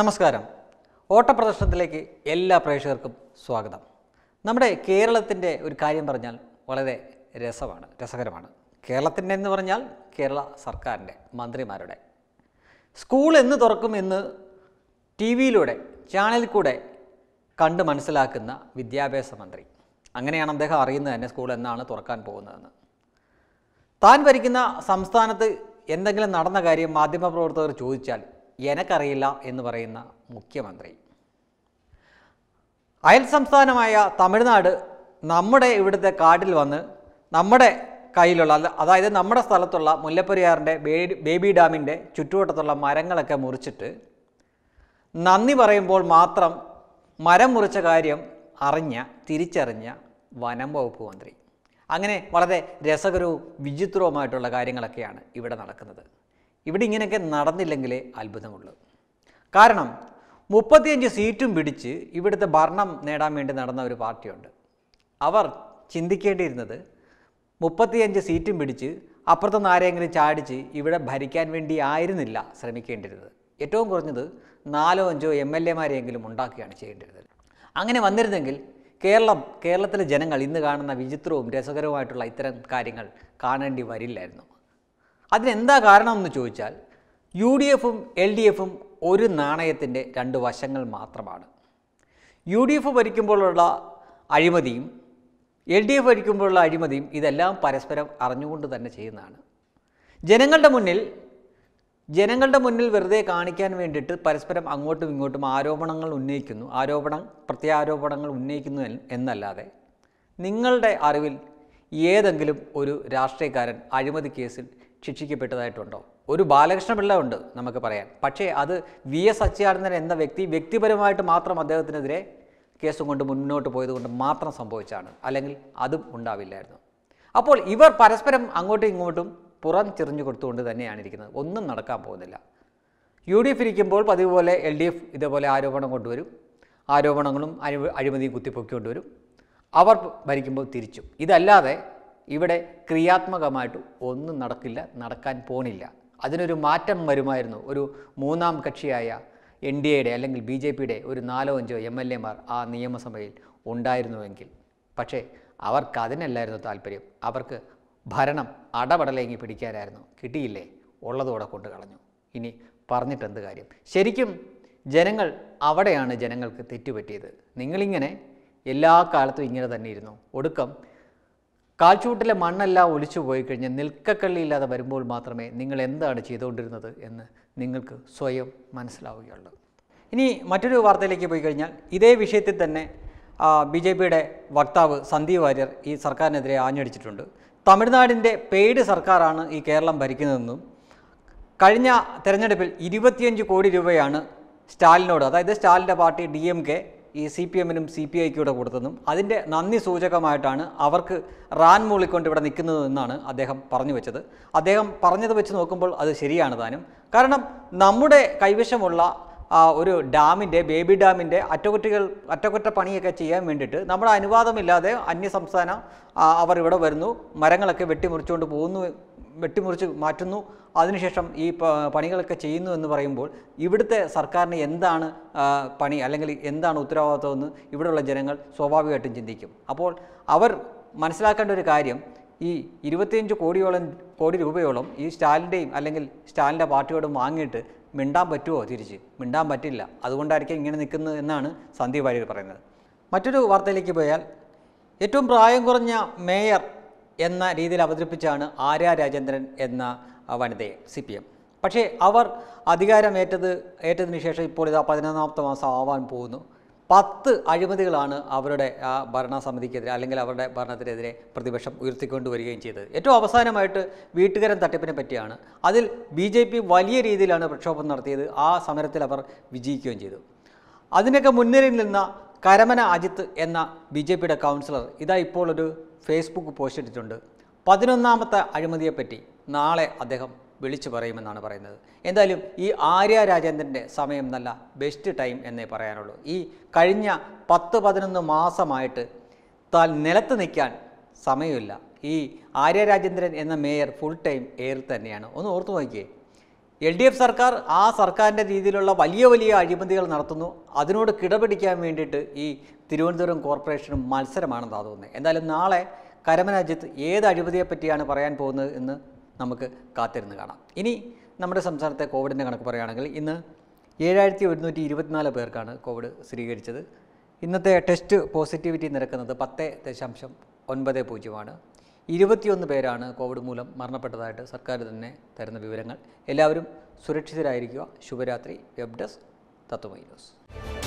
നമസ്കാരം ഓട്ടപ്രദർശനത്തിലേക്ക് എല്ലാ പ്രേക്ഷകർക്കും സ്വാഗതം നമ്മുടെ കേരളത്തിൻ്റെ ഒരു കാര്യം പറഞ്ഞാൽ വളരെ രസമാണ് രസകരമാണ് കേരളത്തിൻ്റെ എന്ന് പറഞ്ഞാൽ കേരള സർക്കാരിൻ്റെ മന്ത്രിമാരുടെ സ്കൂൾ എന്ന് തുറക്കും എന്ന് ടി വിയിലൂടെ ചാനലിൽ കൂടെ കണ്ട് മനസ്സിലാക്കുന്ന വിദ്യാഭ്യാസ മന്ത്രി അങ്ങനെയാണ് അദ്ദേഹം അറിയുന്നത് തന്നെ സ്കൂൾ എന്നാണ് തുറക്കാൻ പോകുന്നതെന്ന് താൻ ഭരിക്കുന്ന സംസ്ഥാനത്ത് എന്തെങ്കിലും നടന്ന കാര്യം മാധ്യമപ്രവർത്തകർ ചോദിച്ചാൽ എനക്കറിയില്ല എന്ന് പറയുന്ന മുഖ്യമന്ത്രി അയൽ സംസ്ഥാനമായ തമിഴ്നാട് നമ്മുടെ ഇവിടുത്തെ കാട്ടിൽ വന്ന് നമ്മുടെ കയ്യിലുള്ള അതായത് നമ്മുടെ സ്ഥലത്തുള്ള മുല്ലപ്പെരിയാറിൻ്റെ ബേബി ഡാമിൻ്റെ ചുറ്റുവട്ടത്തുള്ള മരങ്ങളൊക്കെ മുറിച്ചിട്ട് നന്ദി പറയുമ്പോൾ മാത്രം മരം മുറിച്ച കാര്യം അറിഞ്ഞ തിരിച്ചറിഞ്ഞ വനം വകുപ്പ് മന്ത്രി അങ്ങനെ വളരെ രസകരവും വിചിത്രവുമായിട്ടുള്ള കാര്യങ്ങളൊക്കെയാണ് ഇവിടെ നടക്കുന്നത് ഇവിടെ ഇങ്ങനെയൊക്കെ നടന്നില്ലെങ്കിലേ അത്ഭുതമുള്ളൂ കാരണം മുപ്പത്തിയഞ്ച് സീറ്റും പിടിച്ച് ഇവിടുത്തെ ഭരണം നേടാൻ വേണ്ടി നടന്ന ഒരു പാർട്ടിയുണ്ട് അവർ ചിന്തിക്കേണ്ടിയിരുന്നത് മുപ്പത്തിയഞ്ച് സീറ്റും പിടിച്ച് അപ്പുറത്തുനിന്ന് ആരെങ്കിലും ചാടിച്ച് ഇവിടെ ഭരിക്കാൻ വേണ്ടി ആയിരുന്നില്ല ശ്രമിക്കേണ്ടിരുന്നത് ഏറ്റവും കുറഞ്ഞത് നാലോ അഞ്ചോ എം എൽ എമാരെയെങ്കിലും ഉണ്ടാക്കുകയാണ് ചെയ്യേണ്ടിരുന്നത് അങ്ങനെ വന്നിരുന്നെങ്കിൽ കേരളം കേരളത്തിലെ ജനങ്ങൾ ഇന്ന് കാണുന്ന വിചിത്രവും രസകരവുമായിട്ടുള്ള ഇത്തരം കാര്യങ്ങൾ കാണേണ്ടി വരില്ലായിരുന്നു അതിനെന്താ കാരണം എന്ന് ചോദിച്ചാൽ യു ഡി എഫും എൽ ഡി എഫും ഒരു നാണയത്തിൻ്റെ രണ്ട് വശങ്ങൾ മാത്രമാണ് യു ഡി എഫ് ഭരിക്കുമ്പോഴുള്ള അഴിമതിയും എൽ ഡി എഫ് ഭരിക്കുമ്പോഴുള്ള അഴിമതിയും ഇതെല്ലാം പരസ്പരം അറിഞ്ഞുകൊണ്ട് തന്നെ ചെയ്യുന്നതാണ് ജനങ്ങളുടെ മുന്നിൽ ജനങ്ങളുടെ മുന്നിൽ വെറുതെ കാണിക്കാൻ വേണ്ടിയിട്ട് പരസ്പരം അങ്ങോട്ടും ഇങ്ങോട്ടും ആരോപണങ്ങൾ ഉന്നയിക്കുന്നു ആരോപണം പ്രത്യാരോപണങ്ങൾ ഉന്നയിക്കുന്നു എന്നല്ലാതെ നിങ്ങളുടെ അറിവിൽ ഏതെങ്കിലും ഒരു രാഷ്ട്രീയക്കാരൻ അഴിമതി കേസിൽ ശിക്ഷിക്കപ്പെട്ടതായിട്ടുണ്ടോ ഒരു ബാലകൃഷ്ണപിള്ള ഉണ്ട് നമുക്ക് പറയാൻ പക്ഷേ അത് വി എസ് അച്യുതാനന്ദൻ എന്ന വ്യക്തി വ്യക്തിപരമായിട്ട് മാത്രം അദ്ദേഹത്തിനെതിരെ കേസും കൊണ്ട് മുന്നോട്ട് പോയതുകൊണ്ട് മാത്രം സംഭവിച്ചാണ് അല്ലെങ്കിൽ അതും ഉണ്ടാവില്ലായിരുന്നു അപ്പോൾ ഇവർ പരസ്പരം അങ്ങോട്ടും ഇങ്ങോട്ടും പുറം ചെറിഞ്ഞു കൊടുത്തുകൊണ്ട് തന്നെയാണ് ഇരിക്കുന്നത് ഒന്നും നടക്കാൻ പോകുന്നില്ല യു ഡി എഫ് ഇരിക്കുമ്പോൾ പതിവ് പോലെ എൽ ഡി എഫ് ഇതേപോലെ ആരോപണം കൊണ്ടുവരും ആരോപണങ്ങളും അഴിമതിയും കുത്തിപ്പൊക്കിക്കൊണ്ടുവരും കൊണ്ടുവരും അവർ ഭരിക്കുമ്പോൾ തിരിച്ചു ഇതല്ലാതെ ഇവിടെ ക്രിയാത്മകമായിട്ട് ഒന്നും നടക്കില്ല നടക്കാൻ പോണില്ല അതിനൊരു മാറ്റം വരുമായിരുന്നു ഒരു മൂന്നാം കക്ഷിയായ എൻ ഡി എയുടെ അല്ലെങ്കിൽ ബി ജെ പിയുടെ ഒരു നാലോ അഞ്ചോ എം എൽ എമാർ ആ നിയമസഭയിൽ ഉണ്ടായിരുന്നുവെങ്കിൽ പക്ഷേ അവർക്ക് അതിനല്ലായിരുന്നു താല്പര്യം അവർക്ക് ഭരണം അടപടലേങ്ങി പിടിക്കാനായിരുന്നു കിട്ടിയില്ലേ ഉള്ളതോടെ കൊണ്ട് കളഞ്ഞു ഇനി പറഞ്ഞിട്ടെന്ത് കാര്യം ശരിക്കും ജനങ്ങൾ അവിടെയാണ് ജനങ്ങൾക്ക് തെറ്റുപറ്റിയത് നിങ്ങളിങ്ങനെ എല്ലാ കാലത്തും ഇങ്ങനെ തന്നെ ഇരുന്നു ഒടുക്കം കാൽച്ചൂട്ടിലെ മണ്ണെല്ലാം ഒലിച്ചു പോയി കഴിഞ്ഞ് നിൽക്കക്കള്ളിയില്ലാതെ വരുമ്പോൾ മാത്രമേ നിങ്ങൾ എന്താണ് ചെയ്തുകൊണ്ടിരുന്നത് എന്ന് നിങ്ങൾക്ക് സ്വയം മനസ്സിലാവുകയുള്ളൂ ഇനി മറ്റൊരു വാർത്തയിലേക്ക് പോയി കഴിഞ്ഞാൽ ഇതേ വിഷയത്തിൽ തന്നെ ബി ജെ പിയുടെ വക്താവ് സന്ദീപ് വാര്യർ ഈ സർക്കാരിനെതിരെ ആഞ്ഞടിച്ചിട്ടുണ്ട് തമിഴ്നാടിൻ്റെ പെയ്ഡ് സർക്കാരാണ് ഈ കേരളം ഭരിക്കുന്നതെന്നും കഴിഞ്ഞ തെരഞ്ഞെടുപ്പിൽ ഇരുപത്തിയഞ്ച് കോടി രൂപയാണ് സ്റ്റാലിനോട് അതായത് സ്റ്റാലിൻ്റെ പാർട്ടി ഡി എം കെ ഈ സി പി എമ്മിനും സി പി ഐക്കൂടെ കൊടുത്തതെന്നും അതിൻ്റെ നന്ദി സൂചകമായിട്ടാണ് അവർക്ക് റാൻ മൂളിക്കൊണ്ട് ഇവിടെ നിൽക്കുന്നത് എന്നാണ് അദ്ദേഹം പറഞ്ഞു വെച്ചത് അദ്ദേഹം പറഞ്ഞത് വെച്ച് നോക്കുമ്പോൾ അത് ശരിയാണ് താനും കാരണം നമ്മുടെ കൈവശമുള്ള ഒരു ഡാമിൻ്റെ ബേബി ഡാമിൻ്റെ അറ്റകുറ്റികൾ അറ്റകുറ്റപ്പണിയൊക്കെ ചെയ്യാൻ വേണ്ടിയിട്ട് നമ്മുടെ അനുവാദമില്ലാതെ അന്യസംസ്ഥാന അവർ ഇവിടെ വരുന്നു മരങ്ങളൊക്കെ വെട്ടിമുറിച്ചുകൊണ്ട് പോകുന്നു വെട്ടിമുറിച്ച് മാറ്റുന്നു അതിനുശേഷം ഈ പണികളൊക്കെ ചെയ്യുന്നു എന്ന് പറയുമ്പോൾ ഇവിടുത്തെ സർക്കാരിന് എന്താണ് പണി അല്ലെങ്കിൽ എന്താണ് ഉത്തരവാദിത്വമെന്ന് ഇവിടെയുള്ള ജനങ്ങൾ സ്വാഭാവികമായിട്ടും ചിന്തിക്കും അപ്പോൾ അവർ മനസ്സിലാക്കേണ്ട ഒരു കാര്യം ഈ ഇരുപത്തിയഞ്ച് കോടിയോളം കോടി രൂപയോളം ഈ സ്റ്റാലിൻ്റെയും അല്ലെങ്കിൽ സ്റ്റാലിൻ്റെ പാർട്ടിയോടും വാങ്ങിയിട്ട് മിണ്ടാൻ പറ്റുമോ തിരിച്ച് മിണ്ടാൻ പറ്റില്ല അതുകൊണ്ടായിരിക്കും ഇങ്ങനെ നിൽക്കുന്നത് എന്നാണ് സന്ദീപ് വാര്യർ പറയുന്നത് മറ്റൊരു വാർത്തയിലേക്ക് പോയാൽ ഏറ്റവും പ്രായം കുറഞ്ഞ മേയർ എന്ന രീതിയിൽ അവതരിപ്പിച്ചാണ് ആര്യ രാജേന്ദ്രൻ എന്ന വനിതയെ സി പി എം പക്ഷേ അവർ അധികാരമേറ്റത് ഏറ്റതിന് ശേഷം ഇപ്പോൾ ഇതാ പതിനൊന്നാമത്തെ മാസം ആവാൻ പോകുന്നു പത്ത് അഴിമതികളാണ് അവരുടെ ആ ഭരണസമിതിക്കെതിരെ അല്ലെങ്കിൽ അവരുടെ ഭരണത്തിനെതിരെ പ്രതിപക്ഷം ഉയർത്തിക്കൊണ്ടുവരികയും വരികയും ചെയ്തത് ഏറ്റവും അവസാനമായിട്ട് വീട്ടുകാരൻ തട്ടിപ്പിനെ പറ്റിയാണ് അതിൽ ബി ജെ പി വലിയ രീതിയിലാണ് പ്രക്ഷോഭം നടത്തിയത് ആ സമരത്തിൽ അവർ വിജയിക്കുകയും ചെയ്തു അതിനൊക്കെ മുന്നിലിൽ നിന്ന കരമന അജിത്ത് എന്ന ബി ജെ പിയുടെ കൗൺസിലർ ഇതാ ഇപ്പോൾ ഒരു ഫേസ്ബുക്ക് പോസ്റ്റ് ഇട്ടിട്ടുണ്ട് പതിനൊന്നാമത്തെ അഴിമതിയെപ്പറ്റി നാളെ അദ്ദേഹം വിളിച്ചു പറയുമെന്നാണ് പറയുന്നത് എന്തായാലും ഈ ആര്യ രാജേന്ദ്രൻ്റെ സമയം നല്ല ബെസ്റ്റ് ടൈം എന്നേ പറയാനുള്ളൂ ഈ കഴിഞ്ഞ പത്ത് പതിനൊന്ന് മാസമായിട്ട് താൻ നിലത്ത് നിൽക്കാൻ സമയമില്ല ഈ ആര്യ രാജേന്ദ്രൻ എന്ന മേയർ ഫുൾ ടൈം എയർ തന്നെയാണ് ഒന്ന് ഓർത്തു നോക്കിയേ എൽ ഡി എഫ് സർക്കാർ ആ സർക്കാരിൻ്റെ രീതിയിലുള്ള വലിയ വലിയ അഴിമതികൾ നടത്തുന്നു അതിനോട് കിടപിടിക്കാൻ വേണ്ടിയിട്ട് ഈ തിരുവനന്തപുരം കോർപ്പറേഷനും മത്സരമാണെന്നാണ് തോന്നുന്നത് എന്തായാലും നാളെ കരമനജിത്ത് ഏത് അഴിമതിയെപ്പറ്റിയാണ് പറ്റിയാണ് പറയാൻ പോകുന്നത് എന്ന് നമുക്ക് കാത്തിരുന്ന് കാണാം ഇനി നമ്മുടെ സംസ്ഥാനത്തെ കോവിഡിൻ്റെ കണക്ക് പറയുകയാണെങ്കിൽ ഇന്ന് ഏഴായിരത്തി ഒരുന്നൂറ്റി ഇരുപത്തിനാല് പേർക്കാണ് കോവിഡ് സ്ഥിരീകരിച്ചത് ഇന്നത്തെ ടെസ്റ്റ് പോസിറ്റിവിറ്റി നിരക്കുന്നത് പത്ത് ദശാംശം ഒൻപത് പൂജ്യമാണ് ഇരുപത്തിയൊന്ന് പേരാണ് കോവിഡ് മൂലം മരണപ്പെട്ടതായിട്ട് സർക്കാർ തന്നെ തരുന്ന വിവരങ്ങൾ എല്ലാവരും സുരക്ഷിതരായിരിക്കുക ശുഭരാത്രി വെബ് ഡെസ്ക് തത്വമൈ ന്യൂസ്